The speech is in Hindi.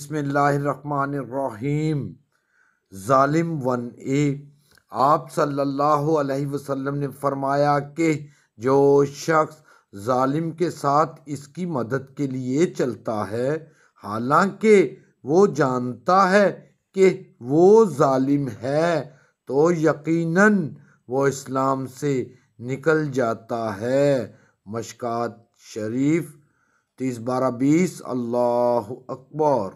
बसमीम ालिम वन ए आप सल्लल्लाहु अलैहि वसल्लम ने फरमाया कि जो शख्स ालिम के साथ इसकी मदद के लिए चलता है हालांकि वो जानता है कि वो ालिम है तो यकीनन वो इस्लाम से निकल जाता है मशकात शरीफ तीस बारह बीस अल्लाह अकबर